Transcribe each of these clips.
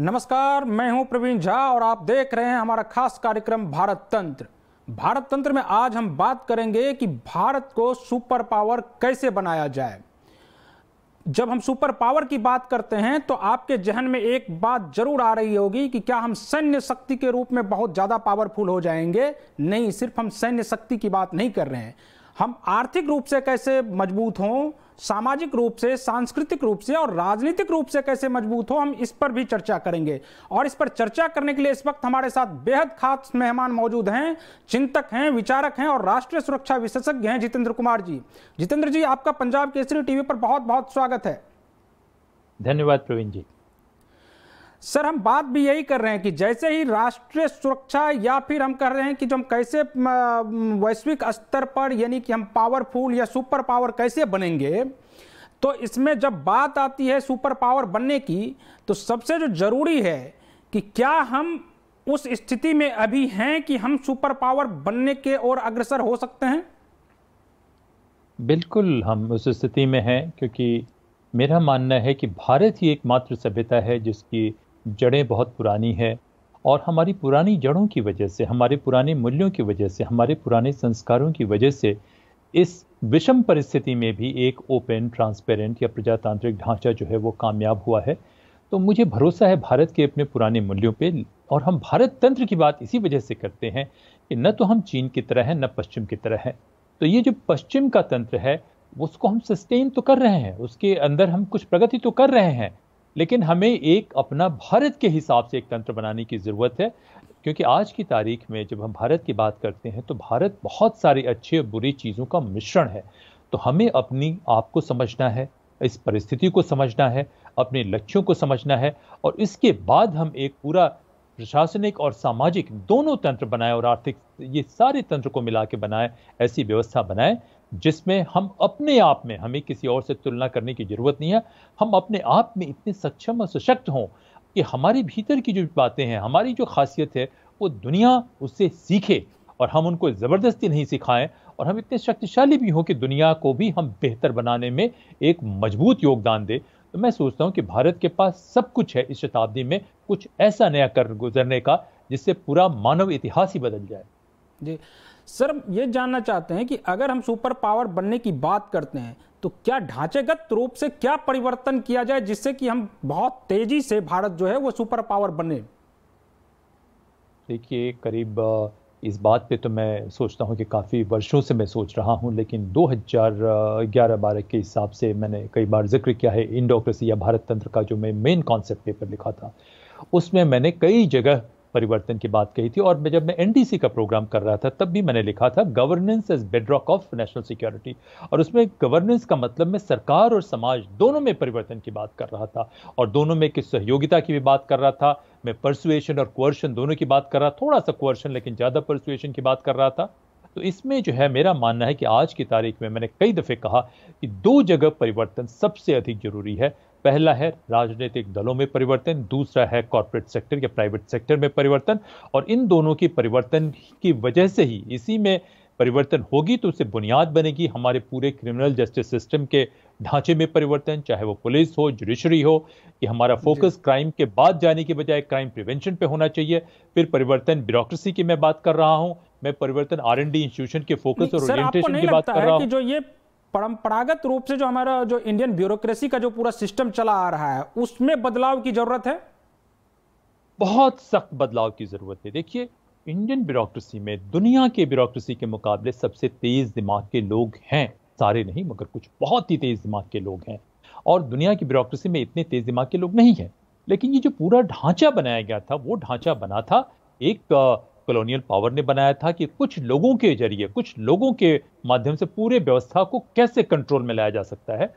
नमस्कार मैं हूं प्रवीण झा और आप देख रहे हैं हमारा खास कार्यक्रम भारत तंत्र भारत तंत्र में आज हम बात करेंगे कि भारत को सुपर पावर कैसे बनाया जाए जब हम सुपर पावर की बात करते हैं तो आपके जहन में एक बात जरूर आ रही होगी कि क्या हम सैन्य शक्ति के रूप में बहुत ज़्यादा पावरफुल हो जाएंगे नहीं सिर्फ हम सैन्य शक्ति की बात नहीं कर रहे हैं हम आर्थिक रूप से कैसे मजबूत हों सामाजिक रूप से सांस्कृतिक रूप से और राजनीतिक रूप से कैसे मजबूत हो हम इस पर भी चर्चा करेंगे और इस पर चर्चा करने के लिए इस वक्त हमारे साथ बेहद खास मेहमान मौजूद हैं चिंतक हैं विचारक हैं और राष्ट्रीय सुरक्षा विशेषज्ञ हैं जितेंद्र कुमार जी जितेंद्र जी आपका पंजाब केसरी टीवी पर बहुत बहुत स्वागत है धन्यवाद प्रवीण जी सर हम बात भी यही कर रहे हैं कि जैसे ही राष्ट्रीय सुरक्षा या फिर हम कह रहे हैं कि जो हम कैसे वैश्विक स्तर पर यानी कि हम पावरफुल या सुपर पावर कैसे बनेंगे तो इसमें जब बात आती है सुपर पावर बनने की तो सबसे जो जरूरी है कि क्या हम उस स्थिति में अभी हैं कि हम सुपर पावर बनने के और अग्रसर हो सकते हैं बिल्कुल हम उस स्थिति में हैं क्योंकि मेरा मानना है कि भारत ही एकमात्र सभ्यता है जिसकी जड़ें बहुत पुरानी है और हमारी पुरानी जड़ों की वजह से हमारे पुराने मूल्यों की वजह से हमारे पुराने संस्कारों की वजह से इस विषम परिस्थिति में भी एक ओपन ट्रांसपेरेंट या प्रजातांत्रिक ढांचा जो है वो कामयाब हुआ है तो मुझे भरोसा है भारत के अपने पुराने मूल्यों पे और हम भारत तंत्र की बात इसी वजह से करते हैं कि न तो हम चीन की तरह हैं न पश्चिम की तरह हैं तो ये जो पश्चिम का तंत्र है उसको हम सस्टेन तो कर रहे हैं उसके अंदर हम कुछ प्रगति तो कर रहे हैं लेकिन हमें एक अपना भारत के हिसाब से एक तंत्र बनाने की ज़रूरत है क्योंकि आज की तारीख में जब हम भारत की बात करते हैं तो भारत बहुत सारी अच्छी और बुरी चीज़ों का मिश्रण है तो हमें अपनी आप को समझना है इस परिस्थिति को समझना है अपने लक्ष्यों को समझना है और इसके बाद हम एक पूरा प्रशासनिक और सामाजिक दोनों तंत्र बनाएं और आर्थिक ये सारे तंत्र को मिला के बनाएं ऐसी व्यवस्था बनाएं जिसमें हम अपने आप में हमें किसी और से तुलना करने की जरूरत नहीं है हम अपने आप में इतने सक्षम और सशक्त हों कि हमारे भीतर की जो बातें हैं हमारी जो खासियत है वो दुनिया उससे सीखे और हम उनको ज़बरदस्ती नहीं सिखाएं और हम इतने शक्तिशाली भी हों कि दुनिया को भी हम बेहतर बनाने में एक मजबूत योगदान दें तो मैं सोचता हूं कि भारत के पास सब कुछ है इस शताब्दी में कुछ ऐसा नया कर गुजरने का जिससे पूरा मानव इतिहास ही बदल जाए जी सर ये जानना चाहते हैं कि अगर हम सुपर पावर बनने की बात करते हैं तो क्या ढांचेगत रूप से क्या परिवर्तन किया जाए जिससे कि हम बहुत तेजी से भारत जो है वो सुपर पावर बने देखिए करीब इस बात पे तो मैं सोचता हूँ कि काफ़ी वर्षों से मैं सोच रहा हूँ लेकिन 2011-12 के हिसाब से मैंने कई बार जिक्र किया है इंडोक्रेसी या भारत तंत्र का जो मैं मेन कॉन्सेप्ट पेपर लिखा था उसमें मैंने कई जगह परिवर्तन की बात कही थी और जब मैं एनडीसी का प्रोग्राम कर रहा था तब भी मैंने लिखा था governance as bedrock of national security और उसमें गवर्नेंस का मतलब मैं सरकार और समाज दोनों में परिवर्तन की बात कर रहा था और दोनों में किस सहयोगिता की भी बात कर रहा था मैं परसुएशन और क्वर्शन दोनों की बात कर रहा थोड़ा सा क्वर्शन लेकिन ज़्यादा परसुएशन की बात कर रहा था तो इसमें जो है मेरा मानना है कि आज की तारीख में मैंने कई दफ़े कहा कि दो जगह परिवर्तन सबसे अधिक जरूरी है पहला है राजनीतिक दलों में परिवर्तन दूसरा है कॉरपोरेट सेक्टर या प्राइवेट सेक्टर में परिवर्तन और इन दोनों की परिवर्तन की वजह से ही इसी में परिवर्तन होगी तो उससे बुनियाद बनेगी हमारे पूरे क्रिमिनल जस्टिस सिस्टम के ढांचे में परिवर्तन चाहे वो पुलिस हो जुडिशरी हो कि हमारा फोकस क्राइम के बाद जाने के बजाय क्राइम प्रिवेंशन पे होना चाहिए फिर परिवर्तन ब्यूरोक्रेसी की मैं बात कर रहा हूँ मैं परिवर्तन आर एन डी इंस्टीट्यूशन के फोकस और ओरिएंटेशन की बात कर रहा हूँ जो ये परंपरागत रूप से जो हमारा जो इंडियन ब्यूरोक्रेसी का जो पूरा सिस्टम चला आ रहा है उसमें बदलाव की जरूरत है बहुत सख्त बदलाव की जरूरत है देखिए इंडियन ब्यूरोक्रेसी में दुनिया के ब्यूरोक्रेसी के मुकाबले सबसे तेज दिमाग के लोग हैं सारे नहीं मगर कुछ बहुत ही तेज दिमाग के लोग हैं और दुनिया की ब्यूरोक्रेसी में इतने तेज दिमाग के लोग नहीं हैं लेकिन ये जो पूरा ढांचा बनाया गया था वो ढांचा बना था एक आ, कॉलोनियल पावर ने बनाया था कि कुछ लोगों के जरिए कुछ लोगों के माध्यम से पूरे व्यवस्था को कैसे कंट्रोल में लाया जा सकता है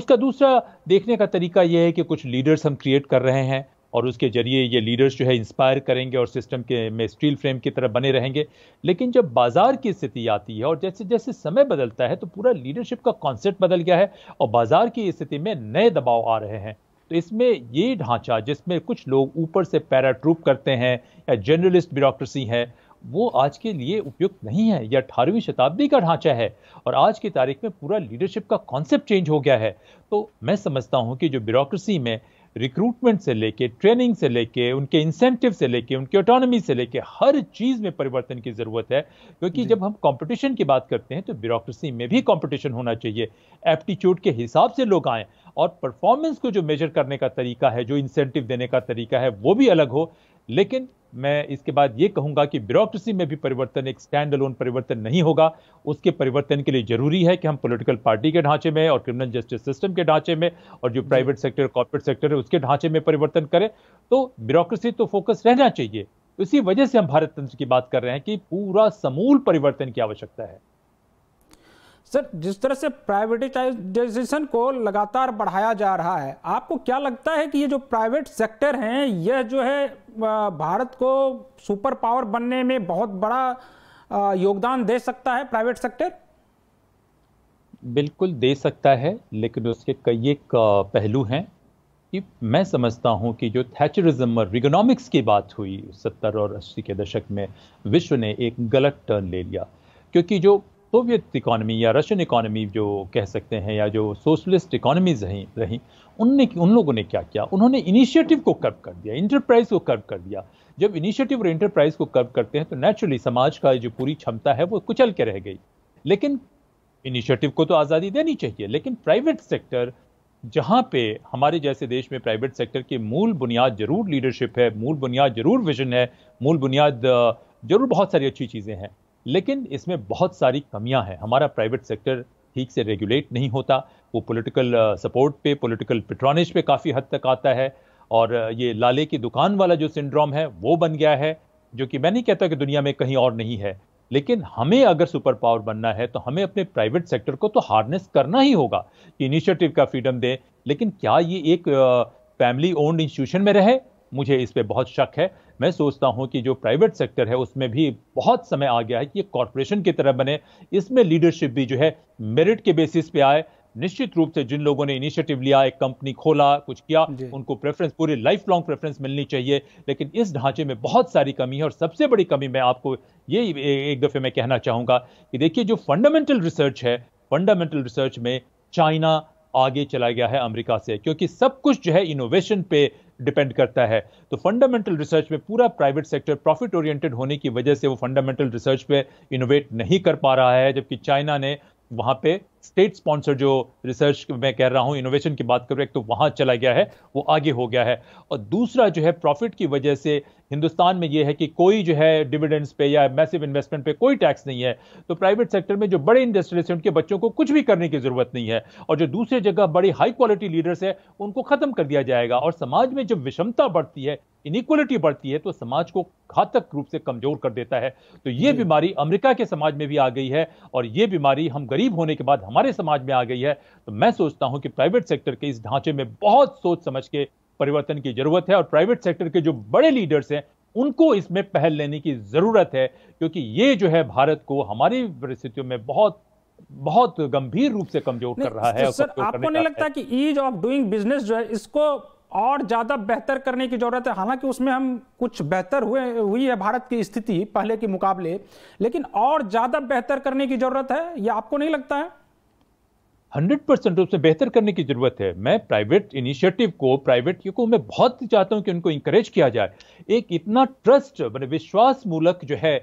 उसका दूसरा देखने का तरीका यह है कि कुछ लीडर्स हम क्रिएट कर रहे हैं और उसके जरिए ये लीडर्स जो है इंस्पायर करेंगे और सिस्टम के में स्टील फ्रेम की तरह बने रहेंगे लेकिन जब बाजार की स्थिति आती है और जैसे जैसे समय बदलता है तो पूरा लीडरशिप का कॉन्सेप्ट बदल गया है और बाजार की स्थिति में नए दबाव आ रहे हैं तो इसमें ये ढांचा जिसमें कुछ लोग ऊपर से पैराट्रूप करते हैं या जर्नलिस्ट ब्यूरोक्रेसी है वो आज के लिए उपयुक्त नहीं है यह अठारहवीं शताब्दी का ढांचा है और आज की तारीख में पूरा लीडरशिप का कॉन्सेप्ट चेंज हो गया है तो मैं समझता हूँ कि जो ब्यूरोक्रेसी में रिक्रूटमेंट से लेके ट्रेनिंग से लेके उनके इंसेंटिव से लेके उनके ऑटोनॉमी से लेके हर चीज़ में परिवर्तन की ज़रूरत है क्योंकि जब हम कंपटीशन की बात करते हैं तो ब्यूरोक्रेसी में भी कंपटीशन होना चाहिए एप्टीट्यूड के हिसाब से लोग आए और परफॉर्मेंस को जो मेजर करने का तरीका है जो इंसेंटिव देने का तरीका है वो भी अलग हो लेकिन मैं इसके बाद ये कहूंगा कि ब्यूरोक्रेसी में भी परिवर्तन एक स्टैंड अलोन परिवर्तन नहीं होगा उसके परिवर्तन के लिए जरूरी है कि हम पॉलिटिकल पार्टी के ढांचे में और क्रिमिनल जस्टिस सिस्टम के ढांचे में और जो प्राइवेट सेक्टर कॉर्पोरेट सेक्टर है उसके ढांचे में परिवर्तन करें तो ब्यूरोक्रेसी तो फोकस रहना चाहिए इसी वजह से हम भारत तंत्र की बात कर रहे हैं कि पूरा समूल परिवर्तन की आवश्यकता है सर जिस तरह से प्राइवेटाइजेशन को लगातार बढ़ाया जा रहा है आपको क्या लगता है कि ये जो प्राइवेट सेक्टर हैं यह जो है भारत को सुपर पावर बनने में बहुत बड़ा योगदान दे सकता है प्राइवेट सेक्टर बिल्कुल दे सकता है लेकिन उसके कई एक पहलू हैं कि मैं समझता हूं कि जो थैचरिज्म और रिगोनॉमिक्स की बात हुई सत्तर और अस्सी के दशक में विश्व ने एक गलत टर्न ले लिया क्योंकि जो सोवियत इकानमी या रशियन इकानमी जो कह सकते हैं या जो सोशलिस्ट इकॉनमीज रहीं रहीं उनने उन लोगों ने क्या किया उन्होंने इनिशिएटिव को कर्व कर दिया इंटरप्राइज को कर्व कर दिया जब इनिशिएटिव और इंटरप्राइज को कर्व करते हैं तो नेचुरली समाज का जो पूरी क्षमता है वो कुचल के रह गई लेकिन इनिशिएटिव को तो आज़ादी देनी चाहिए लेकिन प्राइवेट सेक्टर जहाँ पे हमारे जैसे देश में प्राइवेट सेक्टर की मूल बुनियाद जरूर लीडरशिप है मूल बुनियाद जरूर विजन है मूल बुनियाद जरूर बहुत सारी अच्छी चीज़ें हैं लेकिन इसमें बहुत सारी कमियां हैं हमारा प्राइवेट सेक्टर ठीक से रेगुलेट नहीं होता वो पॉलिटिकल सपोर्ट uh, पे पॉलिटिकल पेट्रोनेज पे काफ़ी हद तक आता है और uh, ये लाले की दुकान वाला जो सिंड्रोम है वो बन गया है जो कि मैं नहीं कहता कि दुनिया में कहीं और नहीं है लेकिन हमें अगर सुपर पावर बनना है तो हमें अपने प्राइवेट सेक्टर को तो हार्नेस करना ही होगा कि इनिशिएटिव का फ्रीडम दें लेकिन क्या ये एक फैमिली ओन्ड इंस्टीट्यूशन में रहे मुझे इस पर बहुत शक है मैं सोचता हूं कि जो प्राइवेट सेक्टर है उसमें भी बहुत समय आ गया है कि ये कॉरपोरेशन की तरह बने इसमें लीडरशिप भी जो है मेरिट के बेसिस पे आए निश्चित रूप से जिन लोगों ने इनिशिएटिव लिया एक कंपनी खोला कुछ किया उनको प्रेफरेंस पूरी लाइफ लॉन्ग प्रेफरेंस मिलनी चाहिए लेकिन इस ढांचे में बहुत सारी कमी है और सबसे बड़ी कमी मैं आपको ये एक दफे मैं कहना चाहूंगा कि देखिए जो फंडामेंटल रिसर्च है फंडामेंटल रिसर्च में चाइना आगे चला गया है अमेरिका से क्योंकि सब कुछ जो है इनोवेशन पे डिपेंड करता है तो फंडामेंटल रिसर्च में पूरा प्राइवेट सेक्टर प्रॉफिट ओरिएंटेड होने की वजह से वो फंडामेंटल रिसर्च पे इनोवेट नहीं कर पा रहा है जबकि चाइना ने वहाँ पे स्टेट स्पॉन्सर जो रिसर्च मैं कह रहा हूँ इनोवेशन की बात कर रहे एक तो वहाँ चला गया है वो आगे हो गया है और दूसरा जो है प्रॉफिट की वजह से हिंदुस्तान में ये है कि कोई जो है डिविडेंड्स पे या मैसिव इन्वेस्टमेंट पे कोई टैक्स नहीं है तो प्राइवेट सेक्टर में जो बड़े इंडस्ट्रियलिस्ट हैं उनके बच्चों को कुछ भी करने की जरूरत नहीं है और जो दूसरी जगह बड़ी हाई क्वालिटी लीडर्स है उनको खत्म कर दिया जाएगा और समाज में जब विषमता बढ़ती है इनिक्वलिटी बढ़ती है तो समाज को घातक रूप से कमजोर कर देता है तो ये बीमारी अमेरिका के समाज में भी आ गई है और ये बीमारी हम गरीब होने के बाद हमारे समाज में आ गई है तो मैं सोचता हूं कि प्राइवेट सेक्टर के इस ढांचे में बहुत सोच समझ के परिवर्तन की जरूरत है और प्राइवेट सेक्टर के जो बड़े लीडर्स हैं उनको इसमें पहल लेने की जरूरत है क्योंकि ये जो है भारत को हमारी परिस्थितियों में बहुत बहुत गंभीर रूप से कमजोर कर रहा है सर आपको नहीं लगता कि ईज ऑफ डूइंग बिजनेस जो है इसको और ज्यादा बेहतर करने की जरूरत है हालांकि उसमें हम कुछ बेहतर हुए हुई है भारत की स्थिति पहले के मुकाबले लेकिन और ज्यादा बेहतर करने की जरूरत है यह आपको नहीं लगता है हंड्रेड परसेंट रूप से बेहतर करने की जरूरत है मैं प्राइवेट इनिशिएटिव को प्राइवेट को मैं बहुत चाहता हूं कि उनको इंकरेज किया जाए एक इतना ट्रस्ट मैंने विश्वास मूलक जो है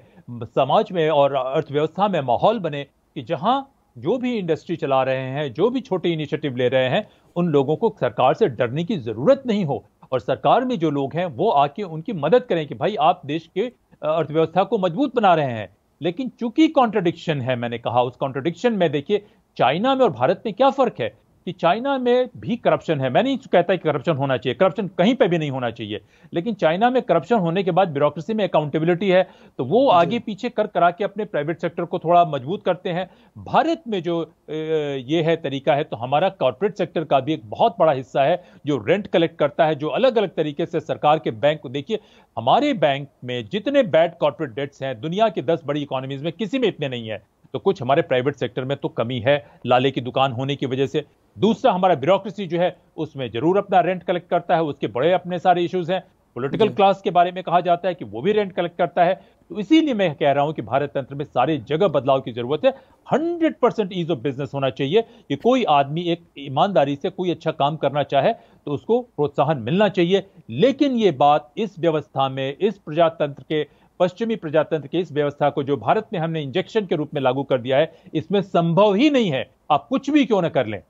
समाज में और अर्थव्यवस्था में माहौल बने कि जहां जो भी इंडस्ट्री चला रहे हैं जो भी छोटे इनिशिएटिव ले रहे हैं उन लोगों को सरकार से डरने की जरूरत नहीं हो और सरकार में जो लोग हैं वो आके उनकी मदद करें कि भाई आप देश के अर्थव्यवस्था को मजबूत बना रहे हैं लेकिन चूंकि कॉन्ट्रडिक्शन है मैंने कहा उस कॉन्ट्रडिक्शन में देखिए चाइना में और भारत में क्या फर्क है कि चाइना में भी करप्शन है मैं नहीं कहता कि करप्शन होना चाहिए करप्शन कहीं पे भी नहीं होना चाहिए लेकिन चाइना में करप्शन होने के बाद ब्यूरोक्रेसी में अकाउंटेबिलिटी है तो वो आगे पीछे कर करा के अपने प्राइवेट सेक्टर को थोड़ा मजबूत करते हैं भारत में जो ये है तरीका है तो हमारा कॉरपोरेट सेक्टर का भी एक बहुत बड़ा हिस्सा है जो रेंट कलेक्ट करता है जो अलग अलग तरीके से सरकार के बैंक को देखिए हमारे बैंक में जितने बैड कॉरपोरेट डेट्स हैं दुनिया के दस बड़ी इकोनॉमीज में किसी में इतने नहीं है तो कुछ हमारे प्राइवेट सेक्टर में तो कमी है लाले की दुकान होने की वजह से दूसरा हमारा ब्यूरोक्रेसी जो है उसमें जरूर अपना रेंट कलेक्ट करता है उसके बड़े अपने सारे इश्यूज हैं पॉलिटिकल क्लास के बारे में कहा जाता है कि वो भी रेंट कलेक्ट करता है तो इसीलिए मैं कह रहा हूं कि भारत तंत्र में सारे जगह बदलाव की जरूरत है 100 परसेंट ईज ऑफ बिजनेस होना चाहिए कि कोई आदमी एक ईमानदारी से कोई अच्छा काम करना चाहे तो उसको प्रोत्साहन मिलना चाहिए लेकिन ये बात इस व्यवस्था में इस प्रजातंत्र के पश्चिमी प्रजातंत्र की इस व्यवस्था को जो भारत में हमने इंजेक्शन के रूप में लागू कर दिया है इसमें संभव ही नहीं है आप कुछ भी क्यों ना कर लें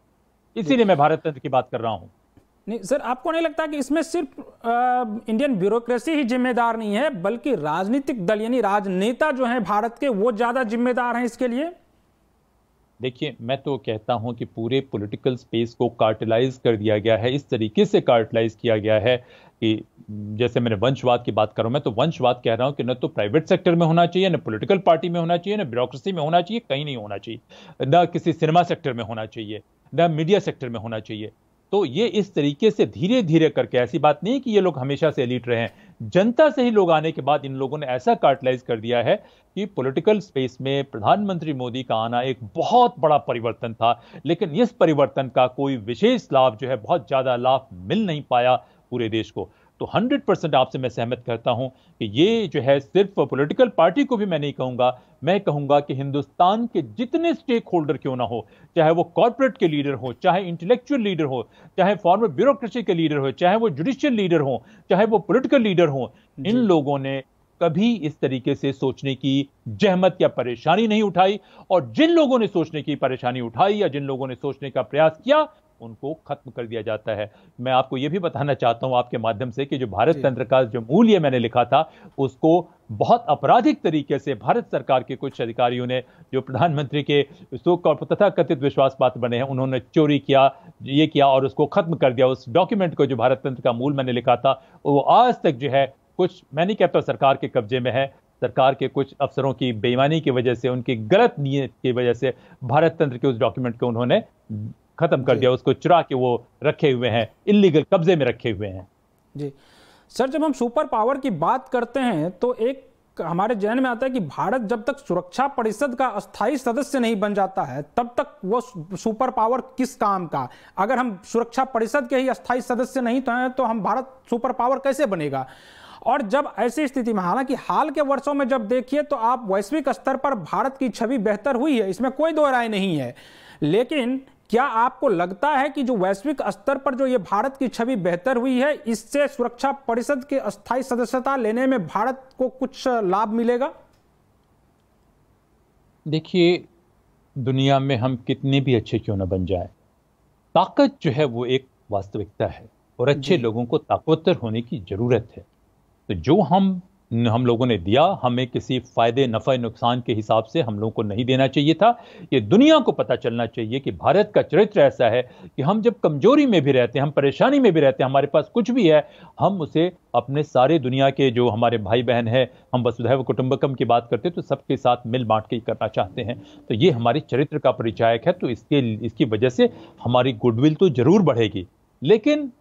इसीलिए मैं भारत तंत्र की बात कर रहा हूं नहीं सर आपको नहीं लगता कि इसमें सिर्फ आ, इंडियन ब्यूरोक्रेसी ही जिम्मेदार नहीं है बल्कि राजनीतिक दल यानी राजनेता जो है भारत के वो ज्यादा जिम्मेदार हैं इसके लिए देखिए मैं तो कहता हूं कि पूरे पॉलिटिकल स्पेस को कार्टलाइज कर दिया गया है इस तरीके से कार्टलाइज किया गया है कि जैसे मैंने वंशवाद की बात करूं मैं तो वंशवाद कह रहा हूं कि न तो प्राइवेट सेक्टर में होना चाहिए न पॉलिटिकल पार्टी में होना चाहिए न ब्यूरोक्रेसी में होना चाहिए कहीं नहीं होना चाहिए न किसी सिनेमा सेक्टर में होना चाहिए न मीडिया सेक्टर में होना चाहिए तो ये इस तरीके से धीरे धीरे करके ऐसी बात नहीं कि ये लोग हमेशा से एलिट रहे हैं जनता से ही लोग आने के बाद इन लोगों ने ऐसा कार्टलाइज कर दिया है कि पॉलिटिकल स्पेस में प्रधानमंत्री मोदी का आना एक बहुत बड़ा परिवर्तन था लेकिन इस परिवर्तन का कोई विशेष लाभ जो है बहुत ज़्यादा लाभ मिल नहीं पाया पूरे देश को तो 100 परसेंट आपसे मैं सहमत करता हूं कि ये जो है सिर्फ पॉलिटिकल पार्टी को भी मैं नहीं कहूंगा मैं कहूंगा कि हिंदुस्तान के जितने स्टेक होल्डर क्यों ना हो चाहे वो कॉरपोरेट के लीडर हो चाहे इंटेलेक्चुअल लीडर हो चाहे फॉर्मर ब्यूरोक्रेसी के लीडर हो चाहे वो जुडिशियल लीडर हो चाहे वो पोलिटिकल लीडर हो इन लोगों ने कभी इस तरीके से सोचने की जहमत या परेशानी नहीं उठाई और जिन लोगों ने सोचने की परेशानी उठाई या जिन लोगों ने सोचने का प्रयास किया उनको खत्म कर दिया जाता है मैं आपको यह भी बताना चाहता हूं आपके माध्यम से कि जो भारत तंत्र का जो मूल्य मैंने लिखा था उसको बहुत आपराधिक तरीके से भारत सरकार के कुछ अधिकारियों ने जो प्रधानमंत्री के शोक और तथा कथित विश्वास पात्र बने हैं उन्होंने चोरी किया ये किया और उसको खत्म कर दिया उस डॉक्यूमेंट को जो भारत तंत्र का मूल मैंने लिखा था वो आज तक जो है कुछ मैंने कहता तो सरकार के कब्जे में है सरकार के कुछ अफसरों की बेईमानी की वजह से उनकी गलत नीयत की वजह से भारत तंत्र के उस डॉक्यूमेंट को उन्होंने खत्म कर दिया उसको चुरा के वो रखे हुए हैं इलीगल कब्जे में रखे हुए हैं जी सर जब हम सुपर पावर की बात करते हैं तो एक हमारे जहन में आता है कि भारत जब तक सुरक्षा परिषद का अस्थाई सदस्य नहीं बन जाता है तब तक वो सुपर पावर किस काम का अगर हम सुरक्षा परिषद के ही अस्थाई सदस्य नहीं तो हैं तो हम भारत सुपर पावर कैसे बनेगा और जब ऐसी स्थिति में हालांकि हाल के वर्षों में जब देखिए तो आप वैश्विक स्तर पर भारत की छवि बेहतर हुई है इसमें कोई दो राय नहीं है लेकिन क्या आपको लगता है कि जो वैश्विक स्तर पर जो ये भारत की छवि बेहतर हुई है इससे सुरक्षा परिषद के अस्थायी सदस्यता लेने में भारत को कुछ लाभ मिलेगा देखिए दुनिया में हम कितने भी अच्छे क्यों ना बन जाए ताकत जो है वो एक वास्तविकता है और अच्छे लोगों को ताकतवर होने की ज़रूरत है तो जो हम हम लोगों ने दिया हमें किसी फ़ायदे नफ़ा नुकसान के हिसाब से हम लोगों को नहीं देना चाहिए था ये दुनिया को पता चलना चाहिए कि भारत का चरित्र ऐसा है कि हम जब कमजोरी में भी रहते हैं हम परेशानी में भी रहते हैं हमारे पास कुछ भी है हम उसे अपने सारे दुनिया के जो हमारे भाई बहन हैं हम वसुधैव कुटुंबकम की बात करते हैं तो सबके साथ मिल बांट के करना चाहते हैं तो ये हमारे चरित्र का परिचायक है तो इसके इसकी वजह से हमारी गुडविल तो ज़रूर बढ़ेगी लेकिन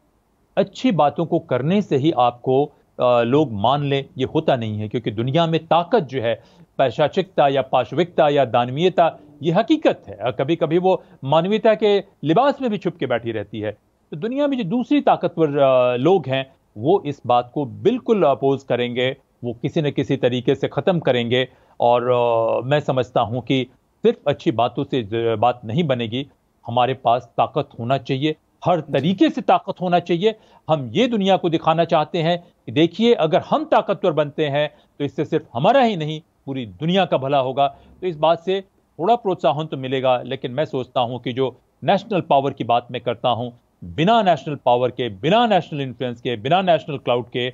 अच्छी बातों को करने से ही आपको लोग मान लें ये होता नहीं है क्योंकि दुनिया में ताकत जो है पैशाचिकता या पाशविकता या दानवीयता ये हकीकत है कभी कभी वो मानवीयता के लिबास में भी छुप के बैठी रहती है तो दुनिया में जो दूसरी ताकतवर लोग हैं वो इस बात को बिल्कुल अपोज करेंगे वो किसी न किसी तरीके से ख़त्म करेंगे और आ, मैं समझता हूँ कि सिर्फ अच्छी बातों से बात नहीं बनेगी हमारे पास ताकत होना चाहिए हर तरीके से ताकत होना चाहिए हम ये दुनिया को दिखाना चाहते हैं कि देखिए अगर हम ताकतवर बनते हैं तो इससे सिर्फ हमारा ही नहीं पूरी दुनिया का भला होगा तो इस बात से थोड़ा प्रोत्साहन तो मिलेगा लेकिन मैं सोचता हूँ कि जो नेशनल पावर की बात मैं करता हूँ बिना नेशनल पावर के बिना नेशनल इन्फ्लुएंस के बिना नेशनल क्लाउड के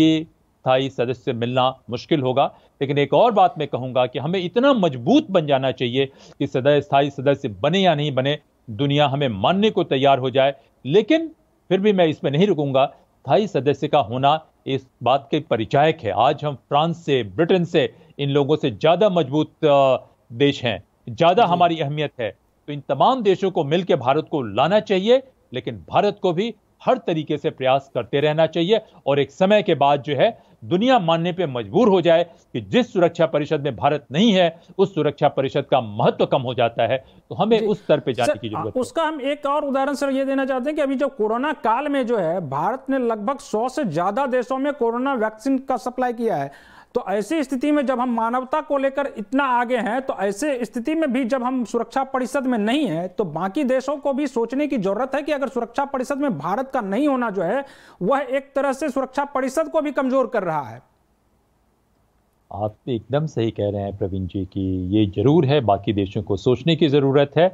ये स्थायी सदस्य मिलना मुश्किल होगा लेकिन एक और बात मैं कहूंगा कि हमें इतना मजबूत बन जाना चाहिए कि सदस्य स्थायी सदस्य बने या नहीं बने दुनिया हमें मानने को तैयार हो जाए लेकिन फिर भी मैं इसमें नहीं रुकूंगा स्थायी सदस्य का होना इस बात के परिचायक है आज हम फ्रांस से ब्रिटेन से इन लोगों से ज़्यादा मजबूत देश हैं ज़्यादा हमारी अहमियत है तो इन तमाम देशों को मिलकर भारत को लाना चाहिए लेकिन भारत को भी हर तरीके से प्रयास करते रहना चाहिए और एक समय के बाद जो है दुनिया मानने पर मजबूर हो जाए कि जिस सुरक्षा परिषद में भारत नहीं है उस सुरक्षा परिषद का महत्व कम हो जाता है तो हमें उस स्तर पर जाने की जरूरत उसका हम एक और उदाहरण सर ये देना चाहते हैं कि अभी जो कोरोना काल में जो है भारत ने लगभग सौ से ज्यादा देशों में कोरोना वैक्सीन का सप्लाई किया है तो ऐसी स्थिति में जब हम मानवता को लेकर इतना आगे हैं तो ऐसे स्थिति में भी जब हम सुरक्षा परिषद में नहीं है तो बाकी देशों को भी सोचने की जरूरत है कि अगर सुरक्षा परिषद में भारत का नहीं होना जो है वह एक तरह से सुरक्षा परिषद को भी कमजोर कर रहा है आप एकदम सही कह रहे हैं प्रवीण जी की ये जरूर है बाकी देशों को सोचने की ज़रूरत है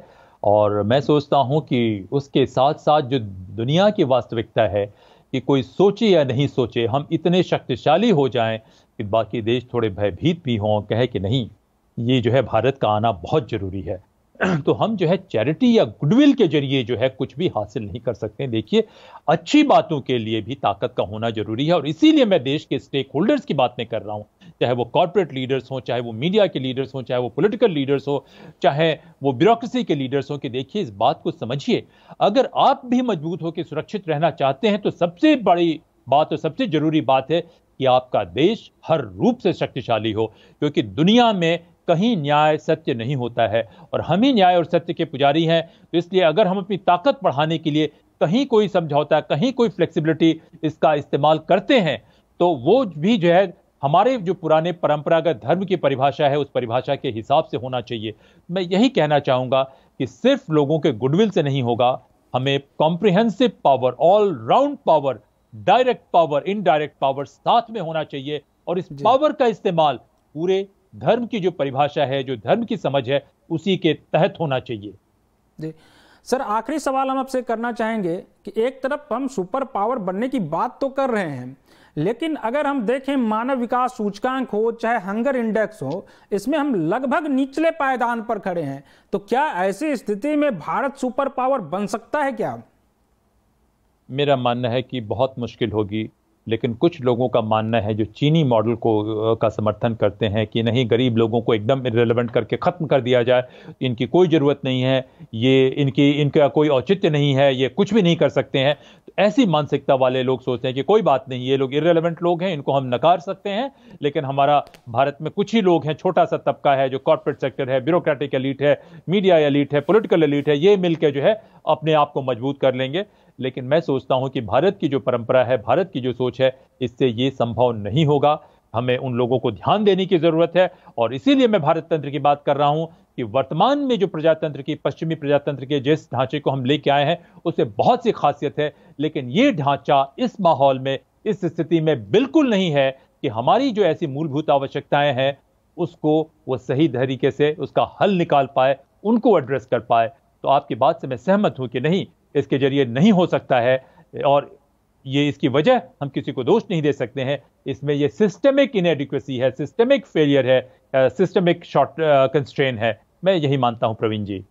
और मैं सोचता हूं कि उसके साथ साथ जो दुनिया की वास्तविकता है कि कोई सोचे या नहीं सोचे हम इतने शक्तिशाली हो जाएं कि बाकी देश थोड़े भयभीत भी हों कहे कि नहीं ये जो है भारत का आना बहुत ज़रूरी है तो हम जो है चैरिटी या गुडविल के जरिए जो है कुछ भी हासिल नहीं कर सकते देखिए अच्छी बातों के लिए भी ताकत का होना जरूरी है और इसीलिए मैं देश के स्टेक होल्डर्स की बात नहीं कर रहा हूं चाहे वो कॉरपोरेट लीडर्स हों चाहे वो मीडिया के लीडर्स हों चाहे वो पॉलिटिकल लीडर्स हों चाहे वो ब्यूरोसी के लीडर्स हों कि देखिए इस बात को समझिए अगर आप भी मजबूत होकर सुरक्षित रहना चाहते हैं तो सबसे बड़ी बात और सबसे जरूरी बात है कि आपका देश हर रूप से शक्तिशाली हो क्योंकि दुनिया में कहीं न्याय सत्य नहीं होता है और हम ही न्याय और सत्य के पुजारी हैं तो इसलिए अगर हम अपनी ताकत बढ़ाने के लिए कहीं कोई समझौता कहीं कोई फ्लेक्सिबिलिटी इसका इस्तेमाल करते हैं तो वो भी जो है हमारे जो पुराने परंपरागत धर्म की परिभाषा है उस परिभाषा के हिसाब से होना चाहिए मैं यही कहना चाहूँगा कि सिर्फ लोगों के गुडविल से नहीं होगा हमें comprehensive power all round power direct power indirect power साथ में होना चाहिए और इस पावर का इस्तेमाल पूरे धर्म की जो परिभाषा है जो धर्म की समझ है उसी के तहत होना चाहिए जी सर आखिरी सवाल हम आपसे करना चाहेंगे कि एक तरफ हम सुपर पावर बनने की बात तो कर रहे हैं लेकिन अगर हम देखें मानव विकास सूचकांक हो चाहे हंगर इंडेक्स हो इसमें हम लगभग निचले पायदान पर खड़े हैं तो क्या ऐसी स्थिति में भारत सुपर पावर बन सकता है क्या मेरा मानना है कि बहुत मुश्किल होगी लेकिन कुछ लोगों का मानना है जो चीनी मॉडल को का समर्थन करते हैं कि नहीं गरीब लोगों को एकदम रिलेवेंट करके ख़त्म कर दिया जाए इनकी कोई ज़रूरत नहीं है ये इनकी इनका कोई औचित्य नहीं है ये कुछ भी नहीं कर सकते हैं तो ऐसी मानसिकता वाले लोग सोचते हैं कि कोई बात नहीं ये लोग इरेलीवेंट लोग हैं इनको हम नकार सकते हैं लेकिन हमारा भारत में कुछ ही लोग हैं छोटा सा तबका है जो कॉरपोरेट सेक्टर है ब्यूरोक्रेटिक एलीट है मीडिया एलीट है पोलिटिकल एलीट है ये मिलकर जो है अपने आप को मजबूत कर लेंगे लेकिन मैं सोचता हूं कि भारत की जो परंपरा है भारत की जो सोच है इससे ये संभव नहीं होगा हमें उन लोगों को ध्यान देने की जरूरत है और इसीलिए मैं भारत तंत्र की बात कर रहा हूं कि वर्तमान में जो प्रजातंत्र की पश्चिमी प्रजातंत्र के जिस ढांचे को हम लेके आए हैं उसे बहुत सी खासियत है लेकिन ये ढांचा इस माहौल में इस स्थिति में बिल्कुल नहीं है कि हमारी जो ऐसी मूलभूत आवश्यकताएं हैं उसको वो सही तरीके से उसका हल निकाल पाए उनको एड्रेस कर पाए तो आपकी बात से मैं सहमत हूं कि नहीं इसके जरिए नहीं हो सकता है और ये इसकी वजह हम किसी को दोष नहीं दे सकते हैं इसमें ये सिस्टमिक इनएडिक्वेसी है सिस्टमिक फेलियर है सिस्टमिक शॉर्ट कंस्ट्रेन है मैं यही मानता हूं प्रवीण जी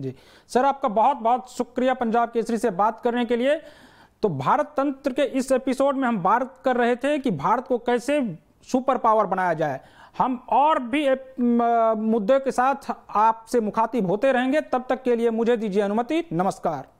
जी सर आपका बहुत बहुत शुक्रिया पंजाब केसरी से बात करने के लिए तो भारत तंत्र के इस एपिसोड में हम बात कर रहे थे कि भारत को कैसे सुपर पावर बनाया जाए हम और भी मुद्दे के साथ आपसे मुखातिब होते रहेंगे तब तक के लिए मुझे दीजिए अनुमति नमस्कार